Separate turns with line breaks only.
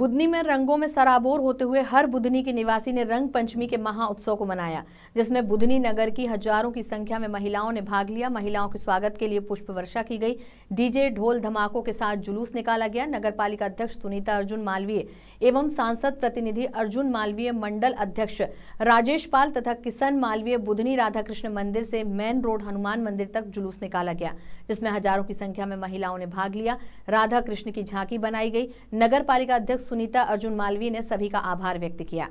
बुधनी में रंगों में सराबोर होते हुए हर बुधनी के निवासी ने रंग पंचमी के महा उत्सव को मनाया जिसमें बुधनी नगर की हजारों की संख्या में महिलाओं ने भाग लिया महिलाओं के स्वागत के लिए पुष्प वर्षा की गई डीजे ढोल धमाकों के साथ जुलूस निकाला गया नगर पालिका अध्यक्ष सुनीता अर्जुन मालवीय एवं सांसद प्रतिनिधि अर्जुन मालवीय मंडल अध्यक्ष राजेश पाल तथा किशन मालवीय बुधनी राधाकृष्ण मंदिर से मेन रोड हनुमान मंदिर तक जुलूस निकाला गया जिसमें हजारों की संख्या में महिलाओं ने भाग लिया राधा कृष्ण की झांकी बनाई गई नगर पालिका अध्यक्ष सुनीता अर्जुन मालवीय ने सभी का आभार व्यक्त किया